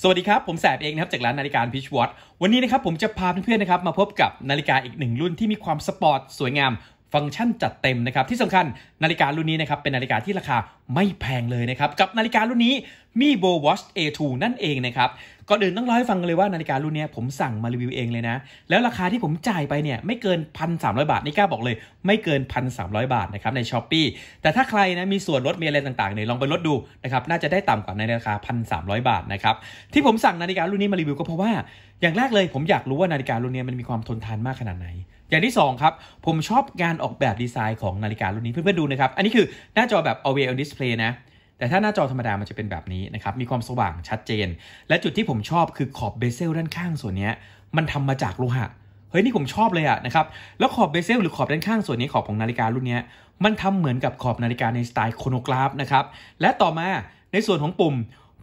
สวัสดีครับ ผมแสบเองนะครับ จากร้านนาฬิกาพิชวอตวันนี้นะครับ ผมจะพาเพื่อนๆนะครับ มาพบกับนาฬิกาอีกหนึ่งรุ่นที่มีความสปอร์ตสวยงามฟังก์ชันจัดเต็มนะครับที่สำคัญนาฬิการุ่นนี้นะครับเป็นนาฬิกาที่ราคาไม่แพงเลยนะครับกับนาฬิการุ่นนี้มีโบวอช A2 นั่นเองนะครับก่อนอื่นต้องเล่าให้ฟังเลยว่านาฬิการุ่นนี้ผมสั่งมารีวิวเองเลยนะ แล้วราคาที่ผมจ่ายไปเนี่ยไม่เกิน 1,300 บาท นี่กล้าบอกเลยไม่เกิน 1,300 บาทนะครับในช้อปปีแต่ถ้าใครนะมีส่วนลดมีอะไรต่างๆเนี่ยลองไปลดดูนะครับน่าจะได้ต่ำกว่าในราคา 1,300 บาทนะครับที่ผมสั่งนาฬิการุ่นนี้มารีวิวก็เพราะว่าอย่างแรกเลยผมอยากรู้ว่านาฬิการุ่นนี้มันมีความทนทานมากขนาดไหนอย่างที่2ครับ ผมชอบการออกแบบดีไซน์ของนาฬิการุ่นนี้เพื่อนๆดูนะครับ อันนี้คือหน้าจอแบบ always on display นะ แต่ถ้าหน้าจอธรรมดามันจะเป็นแบบนี้นะครับ มีความสว่างชัดเจน และจุดที่ผมชอบคือขอบเบเซลด้านข้างส่วนนี้มันทำมาจากโลหะ เฮ้ย นี่ผมชอบเลยอะนะครับ แล้วขอบเบเซลหรือขอบด้านข้างส่วนนี้ขอบของนาฬิการุ่นนี้มันทำเหมือนกับขอบนาฬิกาในสไตล์โครโนกราฟนะครับและต่อมาในส่วนของปุ่ม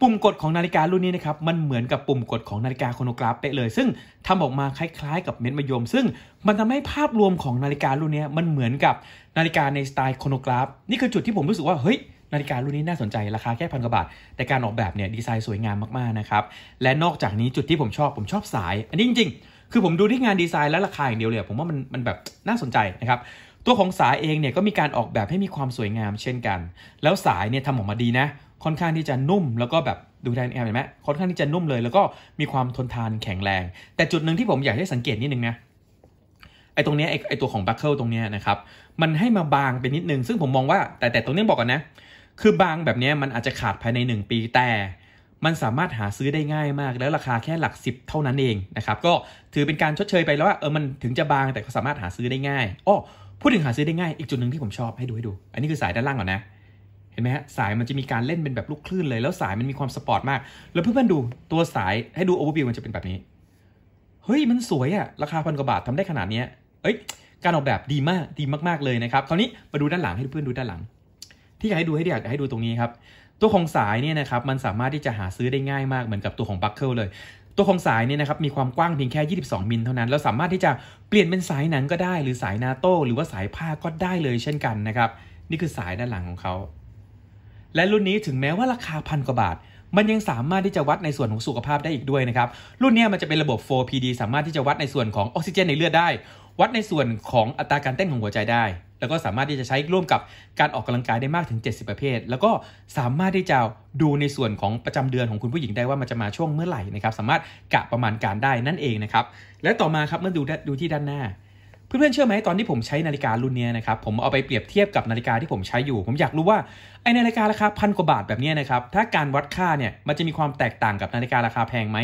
ปุ่มกดของนาฬิการุ่นนี้นะครับ มันเหมือนกับปุ่มกดของนาฬิกาโครโนกราฟเป๊ะเลย ซึ่งทำออกมาคล้ายๆ กับเม็ดมะยมซึ่งมันทำให้ภาพรวมของนาฬิการุ่นนี้มันเหมือนกับนาฬิกาในสไตล์โครโนกราฟนี่คือจุดที่ผมรู้สึกว่าเฮ้ย นาฬิการุ่นนี้น่าสนใจราคาแค่พันกว่าบาทแต่การออกแบบเนี่ยดีไซน์สวยงามมากๆนะครับและนอกจากนี้จุดที่ผมชอบผมชอบสายอันนี้จริง ๆ คือผมดูที่งานดีไซน์และราคาอย่างเดียวเลยผมว่ามันมันแบบน่าสนใจนะครับตัวของสายเองเนี่ยก็มีการออกแบบให้มีความสวยงาม เช่นกัน แล้วสายเนี่ยทำออกมาดีนะค่อนข้างที่จะนุ่มแล้วก็แบบดูแทนแอ์เห็นไหมค่อนข้างที่จะนุ่มเลย แล้วก็มีความทนทานแข็งแรง แต่จุดหนึ่งที่ผมอยากให้สังเกตนิดนึงนะไอ้ตรงนี้ไอ้ไอตัวของบัคเกิลตรงนี้นะครับมันให้มาบางไปนิดนึง ซึ่งผมมองว่าแต่แต่ตรงนี้บอกก่อนนะ คือบางแบบนี้มันอาจจะขาดภายใน 1 ปีแต่ มันสามารถหาซื้อได้ง่ายมากแล้วราคาแค่หลัก 10 เท่านั้นเองนะครับก็ถือเป็นการชดเชยไปแล้วว่าเออมันถึงจะบางแต่ก็สามารถหาซื้อได้ง่ายอ้อพูดถึงหาซื้อได้ง่ายอีกจุดหนึ่งที่ผมชอบให้ดูให้ดูอันนี้คือสายด้านล่างก่อนนะเห็นไหมฮะสายมันจะมีการเล่นเป็นแบบลูกคลื่นเลย แล้วสายมันมีความสปอร์ตมาก แล้วเพื่อนๆดูตัวสายให้ดูโอเวอร์วิวมันจะเป็นแบบนี้ เฮ้ยมันสวยอะราคาพันกว่าบาททำได้ขนาดนี้เอ้ย การออกแบบดีมากดีมาก ๆเลยนะครับ คราวนี้มาดูด้านหลังให้เพื่อนดูด้านหลัง ที่อยากให้ดูให้อยากให้ดูตรงนี้ครับ ตัวของสายเนี่ยนะครับ มันสามารถที่จะหาซื้อได้ง่ายมากเหมือนกับตัวของบัคเกิลเลย ตัวของสายเนี่ยนะครับมีความกว้างเพียงแค่ 22มิลเท่านั้นแล้วสามารถที่จะเปลี่ยนเป็นสายหนังก็ได้ หรือสายนาโต้หรือว่าสายผ้าก็ได้เลยเช่นกันนะครับนี่คือสายด้านหลังของเขาและรุ่นนี้ถึงแม้ว่าราคาพันกว่า บาท มันยังสามารถที่จะวัดในส่วนของสุขภาพได้อีกด้วยนะครับ รุ่นนี้มันจะเป็นระบบ 4PD สามารถที่จะวัดในส่วนของออกซิเจน ในเลือดได้ วัดในส่วนของอัตราการ เต้นของหัวใจได้ แล้วก็สามารถที่จะใช้ร่วมกับการออกกำลังกายได้มากถึง 70 ประเภท แล้วก็สามารถที่จะดูในส่วนของประจำเดือนของคุณผู้หญิงได้ว่ามันจะมาช่วงเมื่อไหร่นะครับ สามารถกะประมาณการได้นั่นเองนะครับ และต่อมาครับเมื่อดูดูที่ด้านหน้าเพื่อนๆเชื่อไหมตอนที่ผมใช้นาฬิการุ่นนี้นะครับผมเอาไปเปรียบเทียบกับนาฬิกาที่ผมใช้อยู่ ผมอยากรู้ว่าไอนาฬิการาคาพันกว่าบาทแบบนี้นะครับถ้าการวัดค่าเนี่ยมันจะมีความแตกต่างกับนาฬิการาคาแพงไหม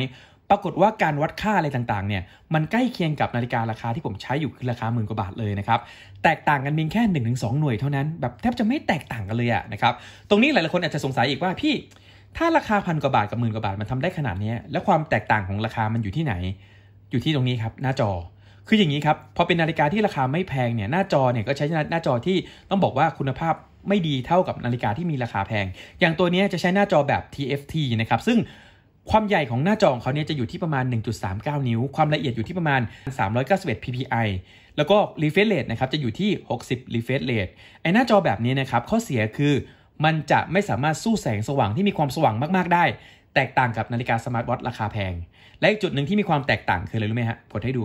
ปรากฏว่าการวัดค่าอะไรต่างๆเนี่ยมันใกล้เคียงกับนาฬิการาคาที่ผมใช้อยู่คือราคาหมื่นกว่าบาทเลยนะครับแตกต่างกันเพียงแค่1นถึงสหน่วยเท่านั้นแบบแทบจะไม่แตกต่างกันเลยอะนะครับตรงนี้หลายๆคนอาจจะสงสัยอีกว่าพี่ ถ้าราคาพันกว่าบาทกับหมื่นกว่าบาทมันทำได้ขนาดนี้แล้วความแตกต่างของราคามันอยู่ที่ไหน อยู่ที่ตรงนี้ครับหน้าจอคืออย่างนี้ครับ พอเป็นนาฬิกาที่ราคาไม่แพงเนี่ย หน้าจอเนี่ยก็ใช้หน้าจอที่ต้องบอกว่าคุณภาพไม่ดีเท่ากับนาฬิกาที่มีราคาแพง อย่างตัวนี้จะใช้หน้าจอแบบ TFT นะครับ ซึ่งความใหญ่ของหน้าจอของเขาเนี่ยจะอยู่ที่ประมาณ 1.39 นิ้ว ความละเอียดอยู่ที่ประมาณ 391 ppi แล้วก็ refresh rate นะครับ จะอยู่ที่ 60 refresh rate ไอหน้าจอแบบนี้นะครับ ข้อเสียคือมันจะไม่สามารถสู้แสงสว่างที่มีความสว่างมาก ๆได้ แตกต่างกับนาฬิกาสมาร์ทวอทราคาแพง และอีกจุดหนึ่งที่มีความแตกต่างคืออะไรรู้ไหมฮะกดให้ดู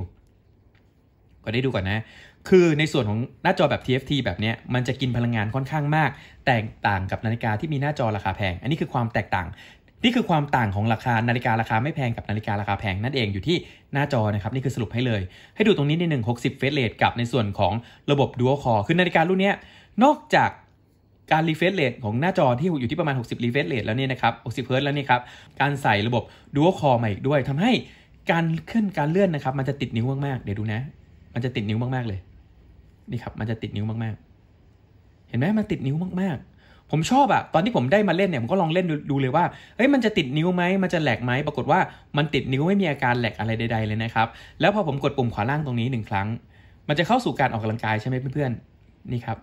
ก็ได้ดูก่อนนะ คือในส่วนของหน้าจอแบบ TFT แบบนี้ มันจะกินพลังงานค่อนข้างมาก แตกต่างกับนาฬิกาที่มีหน้าจอราคาแพง อันนี้คือความแตกต่าง นี่คือความต่างของราคานาฬิการาคาไม่แพงกับนาฬิการาคาแพงนั่นเองอยู่ที่หน้าจอนะครับนี่คือสรุปให้เลย ให้ดูตรงนี้ในหนึ่งหกสิบเฟสเลทกับในส่วนของระบบดูคอร์คือนาฬิการุ่นนี้นอกจากการรีเฟซเรทของหน้าจอที่อยู่ที่ประมาณ60รีเฟซเรทแล้วเนี่ยนะครับ60เฮิร์ตแล้วเนี่ยครับการใส่ระบบดูอัวคอร์ใหม่อีกด้วย ทำให้การเคลื่อนการเลื่อนนะครับมันจะติดนิ้วมากๆเดี๋ยวดูนะมันจะติดนิ้วมากๆเลย นี่ครับมันจะติดนิ้วมากๆ เห็นไหมมันติดนิ้วมากๆ ผมชอบอะตอนที่ผมได้มาเล่นเนี่ยผมก็ลองเล่นดูเลยว่าเฮ้ยมันจะติดนิ้วไหมมันจะแหลกไหมปรากฏว่ามันติดนิ้วไม่มีอาการแหลกอะไรใดๆเลยนะครับ แล้วพอผมกดปุ่มขวาล่างตรงนี้หนึ่งครั้ง มันจะเข้าสู่การออกกำลังกายใช่ไหมเพื่อนๆนี่ครับ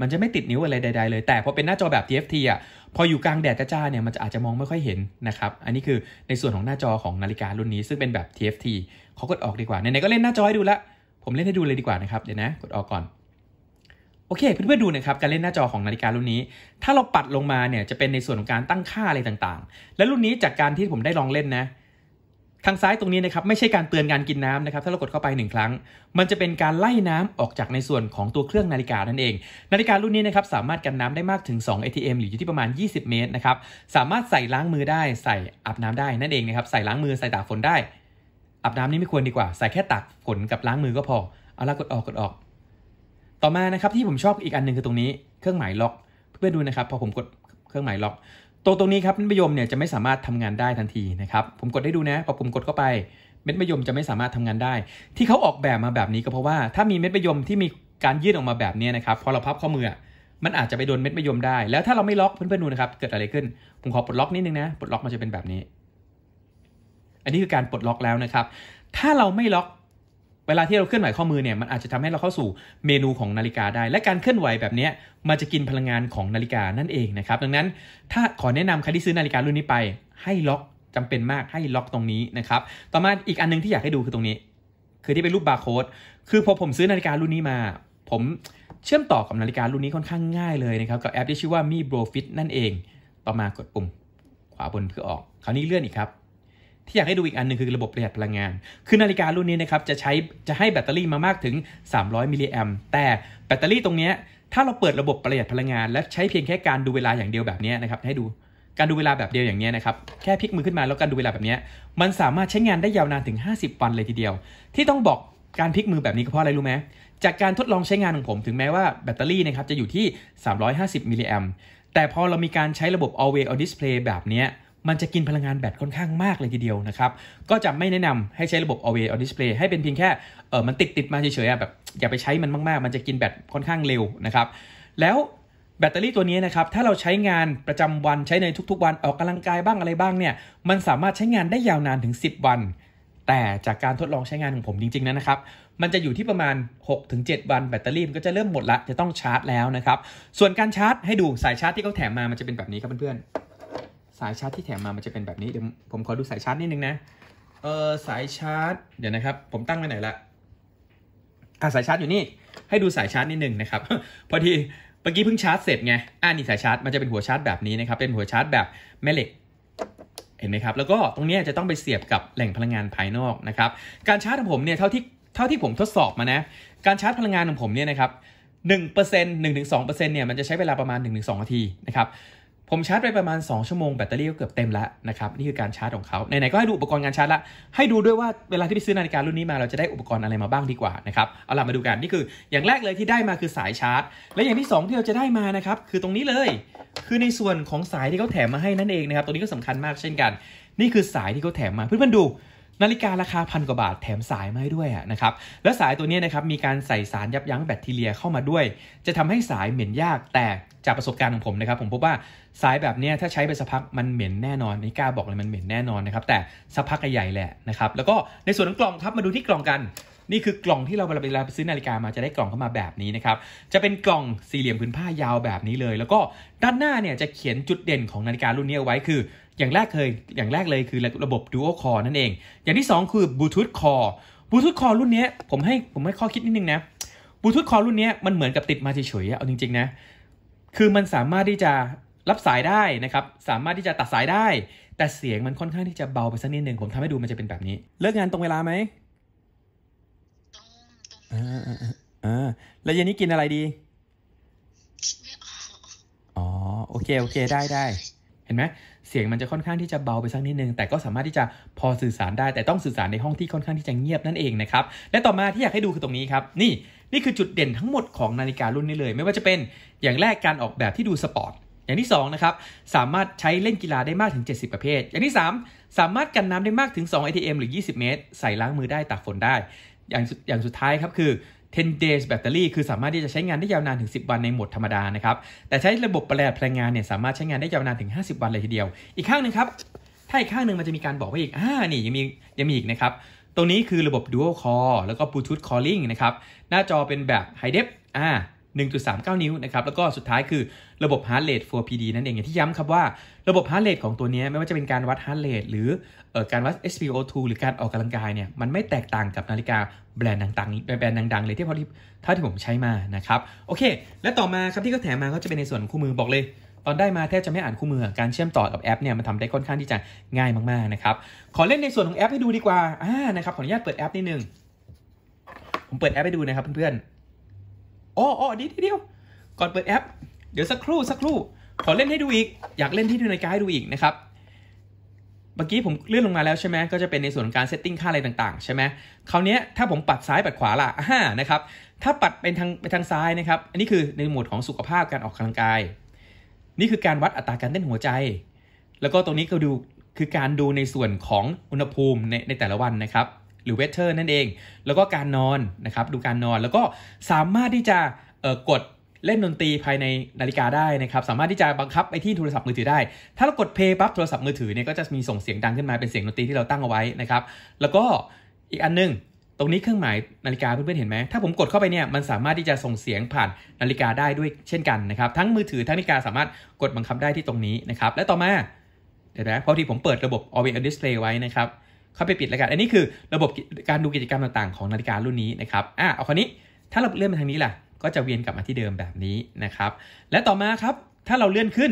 มันจะไม่ติดนิ้วอะไรใดๆเลยแต่พอเป็นหน้าจอแบบ TFT อ่ะพออยู่กลางแดดจ้าๆเนี่ยมันจะอาจจะมองไม่ค่อยเห็นนะครับอันนี้คือในส่วนของหน้าจอของนาฬิการุ่นนี้ซึ่งเป็นแบบ TFT เขากดออกดีกว่าไหนๆก็เล่นหน้าจอให้ดูละผมเล่นให้ดูเลยดีกว่านะครับ เดี๋ยวนะ กดออกก่อน โอเค เพื่อนๆดูนะครับ การเล่นหน้าจอของนาฬิการุ่นนี้ ถ้าเราปัดลงมาเนี่ย จะเป็นในส่วนของการตั้งค่าอะไรต่างๆ และรุ่นนี้จากการที่ผมได้ลองเล่นนะ ทางซ้ายตรงนี้นะครับ ไม่ใช่การเตือนการกินน้ำนะครับ ถ้าเรากดเข้าไปหนึ่งครั้ง มันจะเป็นการไล่น้ำออกจากในส่วนของตัวเครื่องนาฬิกานั่นเอง นาฬิการุ่นนี้นะครับ สามารถกันน้ำได้มากถึง 2 ATM หรืออยู่ที่ประมาณ 20 เมตรนะครับ สามารถใส่ล้างมือได้ ใส่อาบน้ำได้นั่นเองนะครับ ใส่ล้างมือ ใส่ตากฝนได้อาบน้ำนี่ไม่ควรดีกว่าใส่แค่ตักฝนกับล้างมือก็พอ เอาละกดออกกดออก ต่อมานะครับ ที่ผมชอบอีกอันหนึ่งคือตรงนี้เครื่องหมายล็อกเพื่อนดูนะครับ พอผมกดเครื่องหมายล็อกตัวตรงนี้ครับเม็ดมะยมเนี่ยจะไม่สามารถทำงานได้ทันทีนะครับผมกดได้ดูนะพอผมกดเข้าไป เม็ดมะยมจะไม่สามารถทำงานได้ ที่เขาออกแบบมาแบบนี้ก็เพราะว่าถ้ามีเม็ดมะยมที่มีการยืดออกมาแบบนี้นะครับพอเราพับข้อมือมันอาจจะไปโดนเม็ดมะยมได้ แล้วถ้าเราไม่ล็อกเพื่อนๆดูนะครับเกิดอะไรขึ้นผมขอปลดล็อกนิดนึงนะปลดล็อกมันจะเป็นแบบนี้อันนี้คือการปลดล็อกแล้วนะครับ ถ้าเราไม่ล็อก เวลาที่เราเคลื่อนไหวข้อมือเนี่ย มันอาจจะทำให้เราเข้าสู่เมนูของนาฬิกาได้ และการเคลื่อนไหวแบบนี้ มันจะกินพลังงานของนาฬิกานั่นเองนะครับ ดังนั้น ถ้าขอแนะนำใครที่ซื้อนาฬิการุ่นนี้ไป ให้ล็อกจำเป็นมาก ให้ล็อกตรงนี้นะครับ ต่อมาอีกอันนึงที่อยากให้ดูคือตรงนี้ คือที่เป็นรูปบาร์โค้ด คือพอผมซื้อนาฬิการุ่นนี้มา ผมเชื่อมต่อกับนาฬิการุ่นนี้ค่อนข้างง่ายเลยนะครับ กับแอปที่ชื่อว่ามีโบรฟิตนั่นเอง ต่อมากดปุ่มขวาบนเพื่อออก คราวนี้เลื่อนอีกครับที่อยากให้ดูอีกอันนึงคือระบบประหยัดพลังงาน คือนาฬิการุ่นนี้นะครับจะใช้จะให้แบตเตอรี่มามากถึง 300 มิลลิแอมแต่แบตเตอรี่ตรงนี้ ถ้าเราเปิดระบบประหยัดพลังงานและใช้เพียงแค่การดูเวลาอย่างเดียวแบบนี้นะครับให้ดูการดูเวลาแบบเดียวอย่างนี้นะครับแค่พลิกมือขึ้นมาแล้วการดูเวลาแบบนี้มันสามารถใช้งานได้ยาวนานถึง 50 วันเลยทีเดียว ที่ต้องบอกการพลิกมือแบบนี้ก็เพราะอะไรรู้ไหมจากการทดลองใช้งานของผมถึงแม้ว่าแบตเตอรี่นะครับจะอยู่ที่ 350 มิลลิแอมแต่พอเรามีการใช้ระบบ always on display แบบนี้มันจะกินพลังงานแบตค่อนข้างมากเลยทีเดียวนะครับ ก็จะไม่แนะนำให้ใช้ระบบ always on display ให้เป็นเพียงแค่เออมันติดติดมาเฉยๆแบบอย่าไปใช้มันมาก ๆ มันจะกินแบตค่อนข้างเร็วนะครับ แล้วแบตเตอรี่ตัวนี้นะครับถ้าเราใช้งานประจำวันใช้ในทุกๆ วันออกกำลังกายบ้างอะไรบ้างเนี่ยมันสามารถใช้งานได้ยาวนานถึง 10 วัน แต่จากการทดลองใช้งานของผมจริงๆนะครับมันจะอยู่ที่ประมาณ6-7 วันแบตเตอรี่มันก็จะเริ่มหมดละจะต้องชาร์จแล้วนะครับ ส่วนการชาร์จให้ดูสายชาร์จที่เขาแถมมามันจะเป็นแบบนี้ครับเพื่อนๆสายชาร์จที่แถมมามันจะเป็นแบบนี้ เดี๋ยวผมขอดูสายชาร์จนิดนึงนะ เออสายชาร์จ เดี๋ยวนะครับ ผมตั้งไว้ไหนละอ่าสายชาร์จอยู่นี่ ให้ดูสายชาร์จนิดนึงนะครับ พอดีเมื่อกี้เพิ่งชาร์จเสร็จไงอ่านี่สายชาร์จ มันจะเป็นหัวชาร์จแบบนี้นะครับ เป็นหัวชาร์จแบบแม่เหล็ก เห็นไหมครับ แล้วก็ตรงนี้จะต้องไปเสียบกับแหล่งพลังงานภายนอกนะครับ การชาร์จของผมเนี่ย เท่าที่เท่าที่ผมทดสอบมานะ การชาร์จพลังงานของผมเนี่ยนะครับหนึ่งเปอร์เซ็นต์หนึ่งถึงสองเปอร์เซ็นต์เนี่ยมันจะใช้เวลาประมาณหนึ่งถึงสองนาทีนะครับผมชาร์จไปประมาณ 2ชั่วโมงแบตเตอรี่ก็เกือบเต็มแล้วนะครับนี่คือการชาร์จของเขาไหนๆก็ให้ดูอุปกรณ์การชาร์จละให้ดูด้วยว่าเวลาที่ไปซื้อนาฬิการุ่นนี้มาเราจะได้อุปกรณ์อะไรมาบ้างดีกว่านะครับเอาล่ะมาดูกันนี่คืออย่างแรกเลยที่ได้มาคือสายชาร์จ และอย่างที่2ที่เราจะได้มานะครับคือตรงนี้เลย คือในส่วนของสายที่เขาแถมมาให้นั่นเองนะครับตัวนี้ก็สำคัญมากเช่นกัน นี่คือสายที่เขาแถมมาเพื่อนๆดูนาฬิการาคาพันกว่าบาท แถมสายมาให้ด้วยนะครับแล้วสายตัวนี้นะครับมีการใส่สารยับยั้งแบคทีเรียเข้ามาด้วย จะทำให้สายเหม็นยากแต่จากประสบการณ์ของผมนะครับ ผมพบว่าสายแบบนี้ถ้าใช้ไปสักพักมันเหม็นแน่นอนนี่กล้าบอกเลยมันเหม็นแน่นอนนะครับแต่สักพักใหญ่แหละนะครับแล้วก็ในส่วนของกล่องครับมาดูที่กล่องกันนี่คือกล่องที่เราเวลาไปซื้อนาฬิกามาจะได้กล่องเข้ามาแบบนี้นะครับจะเป็นกล่องสี่เหลี่ยมผืนผ้ายาวแบบนี้เลย แล้วก็ด้านหน้าเนี่ยจะเขียนจุดเด่นของนาฬิการุ่นนี้เอาไว้คืออย่างแรกเคยอย่างแรกเลยคือระบบ Dual Core นั่นเอง อย่างที่ 2 คือบลูทูธคอร์บลูทูธคอร์รุ่นนี้ผมให้ผมให้ข้อคิดนิดนึงนะบลูทูธคอร์รุ่นนี้มันเหมือนกับติดมาเฉยๆเอาจริง ๆ นะ คือมันสามารถที่จะรับสายได้นะครับ สามารถที่จะตัดสายได้ แต่เสียงมันค่อนข้างที่จะเบาไปสักนิดหนึ่งผมทำให้ดูมันจะเป็นแบบนี้ เลิกงานตรงเวลาไหมอ่าอ่าแล้วเย็นนี้กินอะไรดีอ๋อโอเคโอเคได้ได้ห็นไหมเสียงมันจะค่อนข้างที่จะเบาไปสักนิดนึง แต่ก็สามารถที่จะพอสื่อสารได้แต่ต้องสื่อสารในห้องที่ค่อนข้างที่จะเงียบนั่นเองนะครับและต่อมาที่อยากให้ดูคือตรงนี้ครับนี่นี่คือจุดเด่นทั้งหมดของนาฬิการุ่นนี้เลย ไม่ว่าจะเป็นอย่างแรกการออกแบบที่ดูสปอร์ตอย่างที่2นะครับสามารถใช้เล่นกีฬาได้มากถึง 70 ประเภท อย่างที่ 3 สามารถกันน้ำได้มากถึง2 ATM หรือ 20 เมตร ใส่ล้างมือได้ตากฝนได้อย่างอย่างสุดท้ายครับคือ10 days battery คือสามารถที่จะใช้งานได้ยาวนานถึง 10 วันในโหมดธรรมดานะครับ แต่ใช้ระบบประหยัดพลังงานเนี่ยสามารถใช้งานได้ยาวนานถึง 50 วันเลยทีเดียว อีกข้างนึงครับ ถ้าอีกข้างหนึ่งมันจะมีการบอกว่าอีก อ่านี่ยังมียังมีอีกนะครับ ตรงนี้คือระบบ dual core แล้วก็ bluetooth calling นะครับ หน้าจอเป็นแบบ high def อ่า1.39 นิ้วนะครับ แล้วก็สุดท้ายคือระบบ heart rate 4PD นั่นเองอย่างที่ย้ำครับว่า ระบบ heart rate ของตัวนี้ไม่ว่าจะเป็นการวัด heart rate หรือการวัด SpO2 หรือการออกกำลังกายเนี่ย มันไม่แตกต่างกับนาฬิกาแบรนด์ต่างๆแบรนด์ดังๆ เลยที่พอที่เท่าที่ผมใช้มานะครับ โอเค และต่อมาครับที่เขาแถมมาก็จะเป็นในส่วนคู่มือบอกเลย ตอนได้มาแทบจะไม่อ่านคู่มือ การเชื่อมต่อกับแอปเนี่ยมันทำได้ค่อนข้างที่จะง่ายมากๆนะครับขอเล่นในส่วนของแอปให้ดูดีกว่า่านะครับขออนุญาตเปิดแอปนิดนึงผมเปิดแอปให้ดูนะครับเพื่อนๆอ้ออ้ดีเดียวก่อนเปิดแอป เดี๋ยวสักครู่สักครู่ ขอเล่นให้ดูอีก อยากเล่นที่ดูในกายดูอีกนะครับ เมื่อกี้ผมเลื่อนลงมาแล้วใช่ไหม ก็จะเป็นในส่วนของการเซตติ้งค่าอะไรต่างๆ ใช่ไหม คราวนี้ถ้าผมปัดซ้ายปัดขวาล่ะฮ่านะครับ ถ้าปัดเป็นทางไปทางซ้ายนะครับ อันนี้คือในหมวดของสุขภาพการออกกำลังกาย นี่คือการวัดอัตราการเต้นหัวใจ แล้วก็ตรงนี้ก็ดู คือการดูในส่วนของอุณหภูมิในในแต่ละวันนะครับหรือเวทเทอร์นั่นเอง แล้วก็การนอนนะครับ ดูการนอน แล้วก็สามารถที่จะกดเล่นดนตรีภายในนาฬิกาได้นะครับ สามารถที่จะบังคับไปที่โทรศัพท์มือถือได้ ถ้าเรากดเพย์ปั๊บโทรศัพท์มือถือเนี่ยก็จะมีส่งเสียงดังขึ้นมาเป็นเสียงดนตรีที่เราตั้งเอาไว้นะครับ แล้วก็อีกอันนึงตรงนี้เครื่องหมายนาฬิกาเพื่อนๆเห็นไหม ถ้าผมกดเข้าไปเนี่ยมันสามารถที่จะส่งเสียงผ่านนาฬิกาได้ด้วยเช่นกันนะครับ ทั้งมือถือทั้งนาฬิกาสามารถกดบังคับได้ที่ตรงนี้นะครับ และต่อมาเดี๋ยวนะพอที่ผมเปิดระบบ always display ไว้นะครับเข้าไปปิดแล้วกัน อันนี้คือระบบการดูกิจกรรมต่างๆของนาฬิการุ่นนี้นะครับ อ่ะเอาคราวนี้ ถ้าเราเลื่อนไปทางนี้ล่ะ ก็จะเวียนกลับมาที่เดิมแบบนี้นะครับ และต่อมาครับ ถ้าเราเลื่อนขึ้น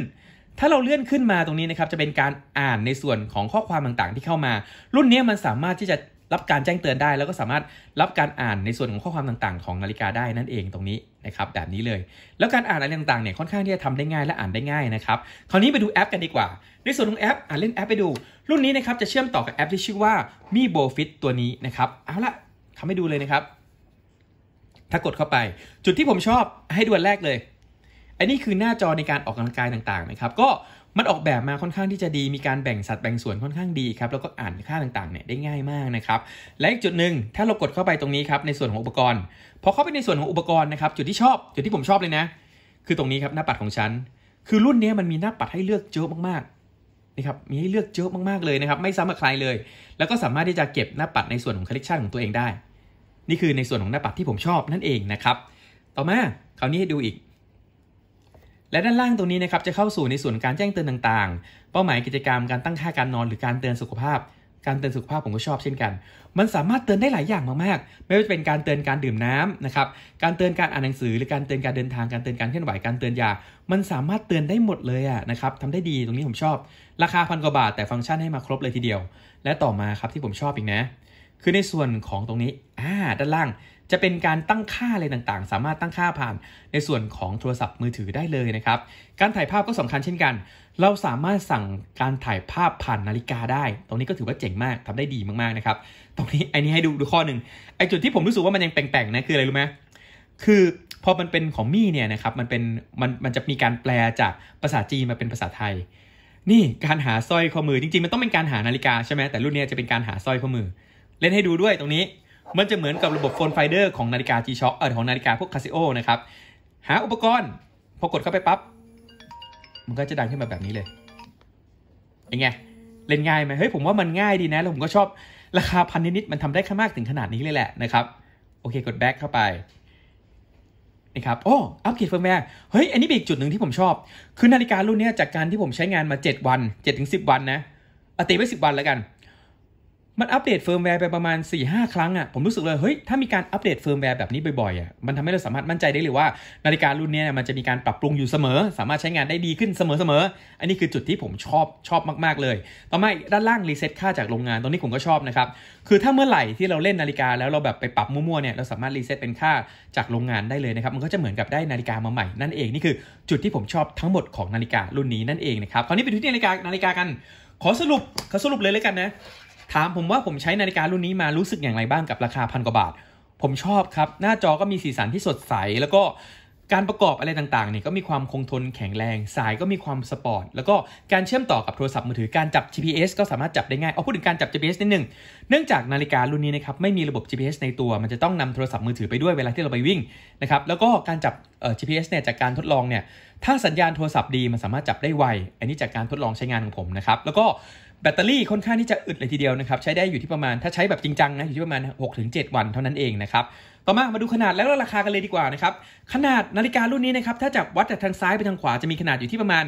ถ้าเราเลื่อนขึ้นมาตรงนี้นะครับ จะเป็นการอ่านในส่วนของข้อความต่างๆ ที่เข้ามา รุ่นนี้มันสามารถที่จะรับการแจ้งเตือนได้แล้วก็สามารถรับการอ่านในส่วนของข้อความต่างๆ ของนาฬิกาได้นั่นเองตรงนี้นะครับแบบนี้เลยแล้วการอ่านอะไรต่างๆเนี่ยค่อนข้างที่จะทำได้ง่ายและอ่านได้ง่ายนะครับคราวนี้ไปดูแอป กันดีกว่า ในส่วนของแอปอ่านเล่นแอปไปดู รุ่นนี้นะครับจะเชื่อมต่อกับแอปที่ชื่อว่ามีโบฟิตตัวนี้นะครับเอาละทำให้ดูเลยนะครับ ถ้ากดเข้าไป จุดที่ผมชอบให้ดูแรกเลยอันนี้คือหน้าจอในการออกกำลังกายต่างๆนะครับ ก็มันออกแบบมาค่อนข้างที่จะดี มีการแบ่งสัดแบ่งส่วนค่อนข้างดีครับ แล้วก็อ่านค่าต่างๆเนี่ยได้ง่ายมากนะครับ และอีกจุดหนึ่ง ถ้าเรากดเข้าไปตรงนี้ครับ ในส่วนของอุปกรณ์ พอเข้าไปในส่วนของอุปกรณ์นะครับ จุดที่ชอบ จุดที่ผมชอบเลยนะ คือตรงนี้ครับหน้าปัดของฉันคือรุ่นนี้มันมีหน้าปัดให้เลือกเยอะมากๆนะครับ มีให้เลือกเยอะมากๆ เลยนะครับ ไม่ซ้ำกับใครเลย แล้วก็สามารถที่จะเก็บหน้าปัดในส่วนของคอลเลกชันของตัวเองได้ นี่คือในส่วนของหน้าปัดที่ผมชอบนั่นเองนะครับ ต่อมาคราวนี้ให้ดูอีกและด้านล่างตรงนี้นะครับจะเข้าสู่ในส่วนการแจ้งเตือนต่างๆ เป้าหมายกิจกรรมการตั้งค่าการนอนหรือการเตือนสุขภาพการเตือนสุขภาพผมก็ชอบ เช่นกัน มันสามารถเตือนได้หลายอย่างมากๆ ไม่ว่าจะเป็นการเตือนการดื่มน้ำนะครับการเตือนการอ่านหนังสือหรือการเตือนการเดินทางการเตือนการเคลื่อนไหวการเตือนยา มันสามารถเตือนได้หมดเลยอ่ะนะครับทำได้ดีตรงนี้ผมชอบ ราคาพันกว่าบาท แต่ฟังก์ชันให้มาครบเลยทีเดียว และต่อมาครับที่ผมชอบอีกนะ คือในส่วนของตรงนี้อ่าด้านล่างจะเป็นการตั้งค่าอะไรต่างๆ สามารถตั้งค่าผ่าน ในส่วนของโทรศัพท์มือถือได้เลยนะครับ การถ่ายภาพก็สำคัญเช่นกัน เราสามารถสั่งการถ่ายภาพผ่านนาฬิกาได้ ตรงนี้ก็ถือว่าเจ๋งมากทำได้ดีมากๆนะครับ ตรงนี้ไอ้นี้ให้ดูดูข้อหนึ่งไอ้จุดที่ผมรู้สึกว่ามันยังแปลงๆนะคืออะไรรู้ไหมคือพอมันเป็นของมี่เนี่ยนะครับ มันเป็นมันมันจะมีการแปลจากภาษาจีนมาเป็นภาษาไทย นี่การหาสร้อยข้อมือจริงๆมันต้องเป็นการหานาฬิกาใช่ไหมแต่รุ่นนี้จะเป็นการหาสร้อยข้อมือ เล่นให้ดูด้วยตรงนี้มันจะเหมือนกับระบบโฟนไฟเดอร์ของนาฬิกา G Shock เออของนาฬิกาพวกคาสิโอนะครับ หาอุปกรณ์พอกดเข้าไปปับ๊บ มันก็จะดังขึ้นมาแบบนี้เลยยังไง เล่นง่ายไหมเฮ้ยผมว่ามันง่ายดีนะ แล้วผมก็ชอบ ราคาพันนิดๆมันทำได้ค่ามากถึงขนาดนี้เลยแหละนะครับ โอเคกดแบ็กเข้าไปนะครับโอ้อัปเกรดเฟิร์มแวร์เฮ้ยอันนี้เป็นอีกจุดหนึ่งที่ผมชอบ คือนาฬิการุ่นนี้จากการที่ผมใช้งานมา 7 วัน7สิวันนะเอาตีไปสิวันแล้วกันมันอัปเดตเฟิร์มแวร์ไปประมาณ 4-5 ครั้งอะ่ะผมรู้สึกเลยเฮ้ยถ้ามีการอัปเดตเฟิร์มแวร์แบบนี้บ่อยๆอะ่ะมันทำให้เราสามารถมั่นใจได้เลยว่า นาฬิการุ่นนี้มันจะมีการปรับปรุงอยู่เสมอ สามารถใช้งานได้ดีขึ้นเสมอๆ อันนี้คือจุดที่ผมชอบชอบมากๆ เลย ต่อมาด้านล่างรีเซ็ตค่าจากโรงงาน ตรงนี้ผมก็ชอบนะครับ คือถ้าเมื่อไหร่ที่เราเล่นนาฬิกาแล้วเราแบบไปปรับมั่วๆเนี่ยเราสามารถรีเซ็ตเป็นค่าจากโรงงานได้เลยนะครับ มันก็จะเหมือนกับได้นาฬิกามาใหม่นั่นเองนี่คือ จุดที่ผมชอบทั้งหมดของนาฬิการุ่นนี้นั่นเองนะครับคราวนี้ไปดูที่นาฬิกานาฬิกากัน ขอสรุปขอสรุปเลยเลยกันนะถามผมว่าผมใช้นาฬิการุ่นนี้มารู้สึกอย่างไรบ้างกับราคาพันกว่าบาท ผมชอบ ครับ หน้าจอก็มีสีสันที่สดใส แล้วก็การประกอบอะไรต่างๆเนี่ยก็มีความคงทนแข็งแรง สายก็มีความสปอร์ตแล้วก็การเชื่อมต่อกับโทรศัพท์มือถือการจับ GPS ก็สามารถจับได้ง่ายเอาพูดถึงการจับ GPS นิดนึง เนื่องจากนาฬิการุ่นนี้นะครับไม่มีระบบ GPS ในตัวมันจะต้องนำโทรศัพท์มือถือไปด้วยเวลาที่เราไปวิ่งนะครับแล้วก็การจับ GPS เนี่ยจากการทดลองเนี่ยถ้าสัญญาณโทรศัพท์ดีมันสามารถจับได้ไว อันนี้จากการทดลองใช้งานของผมนะครับแล้วก็แบตเตอรี่ค่อนข้างที่จะอึดเลยทีเดียวนะครับใช้ได้อยู่ที่ประมาณถ้าใช้แบบจริงจังนะอยู่ที่ประมาณ 6-7 วันเท่านั้นเองนะครับต่อมามาดูขนาดแล้วราคากันเลยดีกว่านะครับขนาดนาฬิการุ่นนี้นะครับถ้าจับวัดจากทางซ้ายไปทางขวา จะมีขนาดอยู่ที่ประมาณ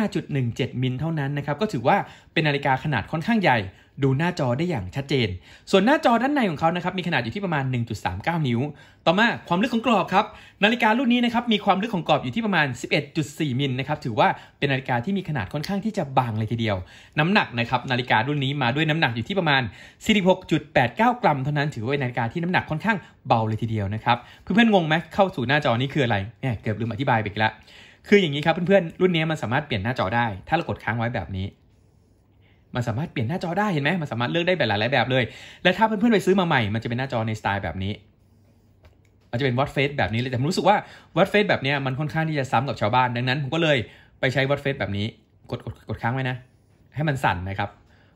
45.17 มิลเท่านั้นนะครับก็ถือว่าเป็นนาฬิกาขนาดค่อนข้างใหญ่ดูหน้าจอได้อย่างชัดเจน ส่วนหน้าจอด้านในของเขานะครับมีขนาดอยู่ที่ประมาณ 1.39 นิ้ว ต่อมาความลึกของกรอบครับ นาฬิการุ่นนี้นะครับมีความลึกของกรอบอยู่ที่ประมาณ 11.4 มิลนะครับถือว่าเป็นนาฬิกาที่มีขนาดค่อนข้างที่จะบางเลยทีเดียว น้ำหนักนะครับนาฬิการุ่นนี้มาด้วยน้ำหนักอยู่ที่ประมาณ 46.89 กรัมเท่านั้นถือว่าเป็นนาฬิกาที่น้ำหนักค่อนข้างเบาเลยทีเดียวนะครับเพื่อนๆงงไหมเข้าสู่หน้าจอนี้คืออะไรเนี่ยเกือบลืมอธิบายไปแล้วคืออย่างนี้ครับเพื่อนๆรุ่นนี้มันสามารถเปลี่ยนหน้าจอได้ถ้าเรากดค้างไว้แบบนี้มันสามารถเปลี่ยนหน้าจอได้เห็นไหมมันสามารถเลือกได้แบบหลายแบบเลย และถ้าเพื่อนๆไปซื้อมาใหม่ มันจะเป็นหน้าจอในสไตล์แบบนี้มันจะเป็นวอตเฟสแบบนี้เลยแต่ผมรู้สึกว่าวอตเฟสแบบนี้มันค่อนข้างที่จะซ้ำกับชาวบ้านดังนั้นผมก็เลยไปใช้วอตเฟสแบบนี้กดกดกดค้างไว้นะให้มันสั่นนะครับ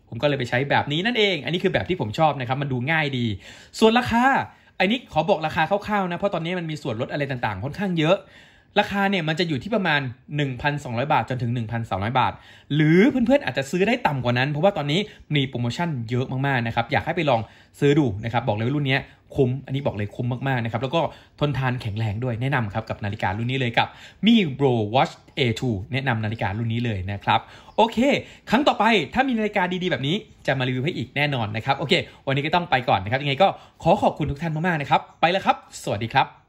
ผมก็เลยไปใช้แบบนี้นั่นเอง อันนี้คือแบบที่ผมชอบนะครับมันดูง่ายดี ส่วนราคาอันนี้ขอบอกราคาคร่าวๆนะเพราะตอนนี้มันมีส่วนลดอะไรต่าง ๆ ค่อนข้างเยอะราคาเนี่ยมันจะอยู่ที่ประมาณ 1,200 บาท จนถึง1 2 0 0 บาท หรือเพื่อนๆอาจจะซื้อได้ต่ำกว่านั้น เพราะว่าตอนนี้มีโปรโมชั่นเยอะมากๆนะครับอยากให้ไปลองซื้อดูนะครับ บอกเลยว่ารุ่นนี้คุ้มอันนี้บอกเลยคุ้มมากๆนะครับแล้วก็ทนทานแข็งแรงด้วยแนะนำครับกับนาฬิการุ่นนี้เลย กับ Mi Bro Watch A2 แนะนำนาฬิการุ่นนี้เลยนะครับ โอเคครั้งต่อไปถ้ามีนาฬิกาดีๆแบบนี้จะมารีวิวให้อีกแน่นอนนะครับ โอเค วันนี้ก็ต้องไปก่อนนะครับยังไงก็ขอขอบคุณทุกท่านมากๆนะครับไปแล้วครับ สวัสดีครับ